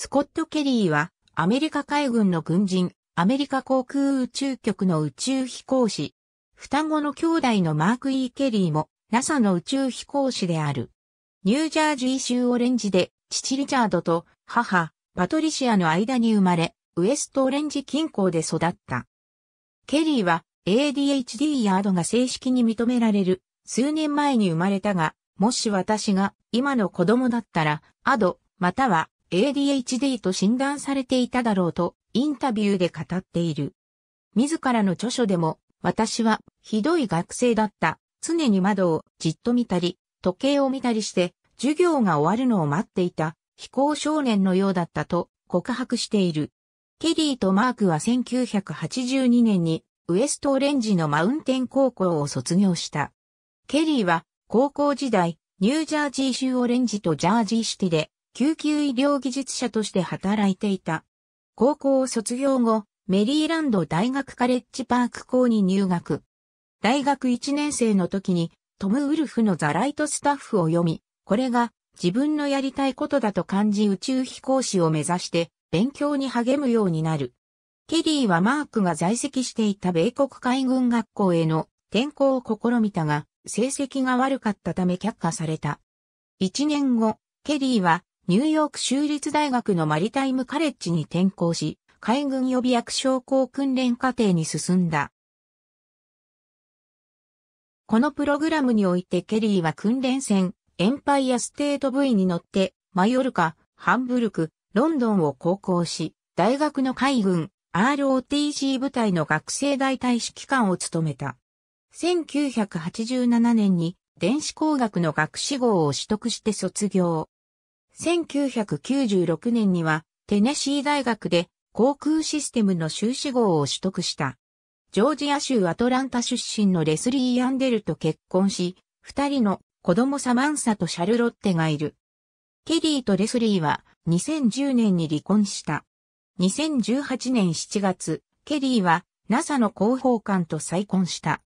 スコット・ケリーは、アメリカ海軍の軍人、アメリカ航空宇宙局の宇宙飛行士。双子の兄弟のマーク・イー・ケリーも、NASA の宇宙飛行士である。ニュージャージー州オレンジで、父リチャードと母、パトリシアの間に生まれ、ウエストオレンジ近郊で育った。ケリーは ADHD ヤードが正式に認められる数年前に生まれたが、もし私が今の子供だったら、アド、または ADHD と診断されていただろうとインタビューで語っている。自らの著書でも、私はひどい学生だった。常に窓をじっと見たり、時計を見たりして、授業が終わるのを待っていた、非行少年のようだったと告白している。ケリーとマークは1982年にウエストオレンジのマウンテン高校を卒業した。ケリーは高校時代、ニュージャージー州オレンジとジャージーシティで救急医療技術者として働いていた。高校を卒業後、メリーランド大学カレッジパーク校に入学。大学1年生の時にトム・ウルフのザ・ライト・スタッフを読み、これが自分のやりたいことだと感じ宇宙飛行士を目指して勉強に励むようになる。ケリーはマークが在籍していた米国海軍学校への転校を試みたが、成績が悪かったため却下された。1年後、ケリーはニューヨーク州立大学のマリタイムカレッジに転校し、海軍予備役将校訓練課程に進んだ。このプログラムにおいてケリーは訓練船、エンパイアステート V に乗って、マヨルカ、ハンブルク、ロンドンを航行し、大学の海軍、ROTC 部隊の学生大隊指揮官を務めた。1987年に電子工学の学士号を取得して卒業。1996年にはテネシー大学で航空システムの修士号を取得した。ジョージア州アトランタ出身のレスリー・ヤンデルと結婚し、二人の子供サマンサとシャルロッテがいる。ケリーとレスリーは2010年に離婚した。2018年7月、ケリーは NASA の広報官と再婚した。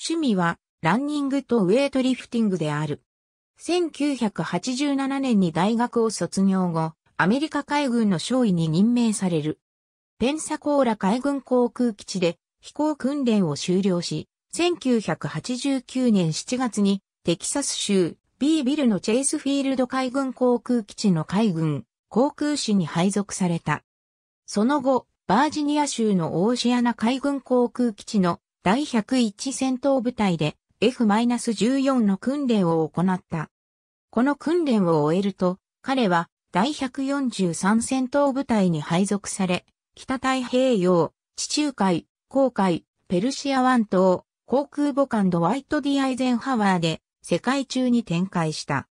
趣味はランニングとウェイトリフティングである。1987年に大学を卒業後、アメリカ海軍の少尉に任命される。ペンサコーラ海軍航空基地で飛行訓練を終了し、1989年7月にテキサス州 B ビルのチェイスフィールド海軍航空基地の海軍航空士に配属された。その後、バージニア州のオーシアナ海軍航空基地の第101戦闘部隊で F-14 の訓練を行った。この訓練を終えると、彼は第143戦闘部隊に配属され、北太平洋、地中海、航海、ペルシア湾島、航空母艦ドワイト・ディ・アイゼンハワーで世界中に展開した。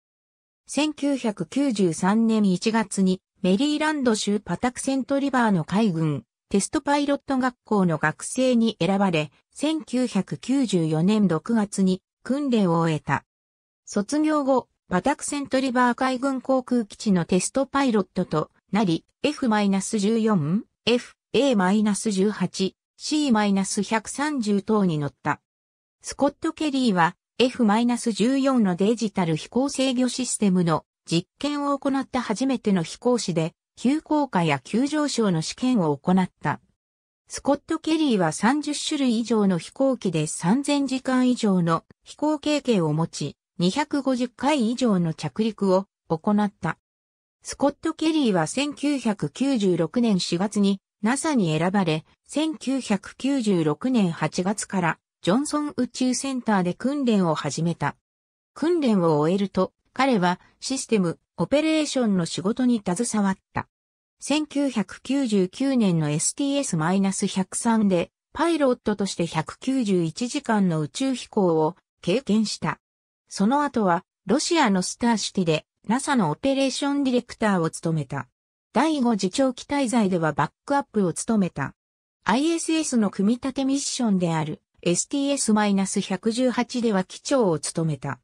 1993年1月にメリーランド州パタクセントリバーの海軍テストパイロット学校の学生に選ばれ、1994年6月に訓練を終えた。卒業後、パタクセントリバー海軍航空基地のテストパイロットとなり、F-14、F、A-18、C-130 等に乗った。スコット・ケリーは F-14 のデジタル飛行制御システムの実験を行った初めての飛行士で、急降下や急上昇の試験を行った。スコット・ケリーは30種類以上の飛行機で3000時間以上の飛行経験を持ち、250回以上の着陸を行った。スコット・ケリーは1996年4月に NASA に選ばれ、1996年8月からジョンソン宇宙センターで訓練を始めた。訓練を終えると、彼はシステム、オペレーションの仕事に携わった。1999年の STS-103 でパイロットとして191時間の宇宙飛行を経験した。その後はロシアのスターシティで NASA のオペレーションディレクターを務めた。第5次長期滞在ではバックアップを務めた。ISS の組み立てミッションである STS-118 では機長を務めた。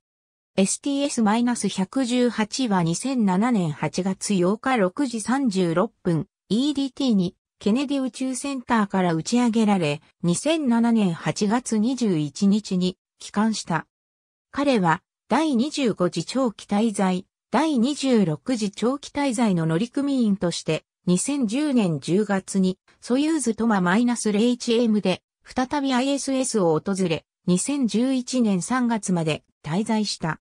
STS-118 は2007年8月8日6時36分、EDT にケネディ宇宙センターから打ち上げられ、2007年8月21日に帰還した。彼は第25次長期滞在、第26次長期滞在の乗組員として、2010年10月にソユーズトマ -01M で再び ISS を訪れ、2011年3月まで滞在した。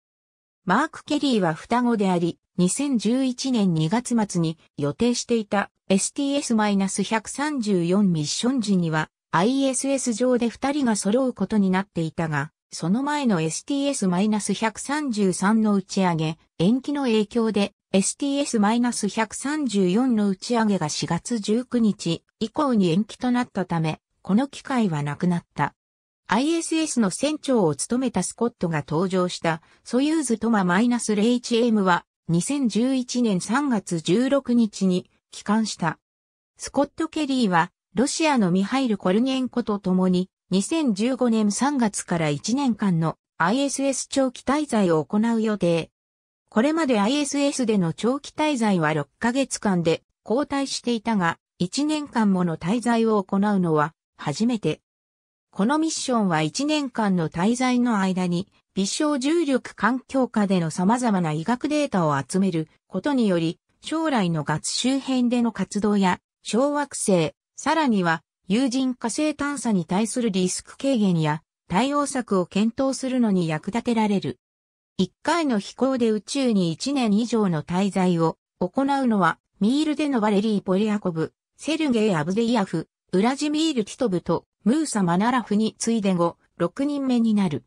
マーク・ケリーは双子であり、2011年2月末に予定していた STS-134 ミッション時には ISS 上で2人が揃うことになっていたが、その前の STS-133 の打ち上げ、延期の影響で STS-134 の打ち上げが4月19日以降に延期となったため、この機会はなくなった。ISS の船長を務めたスコットが登場したソユーズトマ -01M は2011年3月16日に帰還した。スコット・ケリーはロシアのミハイル・コルェンコと共に2015年3月から1年間の ISS 長期滞在を行う予定。これまで ISS での長期滞在は6ヶ月間で交代していたが、1年間もの滞在を行うのは初めて。このミッションは1年間の滞在の間に、微小重力環境下での様々な医学データを集めることにより、将来の月周辺での活動や、小惑星、さらには、有人火星探査に対するリスク軽減や、対応策を検討するのに役立てられる。1回の飛行で宇宙に1年以上の滞在を行うのは、ミールでのバレリー・ポリアコブ、セルゲイ・アブデイアフ、ウラジミール・ティトブとムーサ・マナラフに次いで後、6人目になる。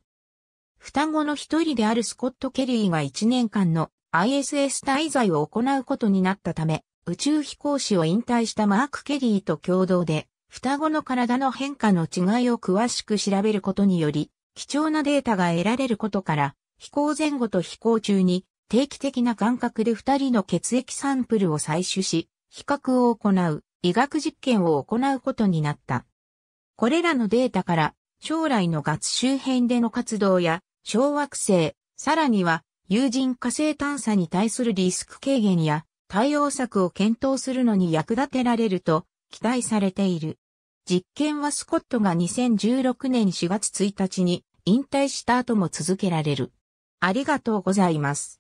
双子の一人であるスコット・ケリーが1年間の ISS 滞在を行うことになったため、宇宙飛行士を引退したマーク・ケリーと共同で、双子の体の変化の違いを詳しく調べることにより、貴重なデータが得られることから、飛行前後と飛行中に定期的な間隔で二人の血液サンプルを採取し、比較を行う医学実験を行うことになった。これらのデータから、将来の月周辺での活動や、小惑星、さらには、有人火星探査に対するリスク軽減や、対応策を検討するのに役立てられると期待されている。実験はスコットが2016年4月1日に引退した後も続けられる。ありがとうございます。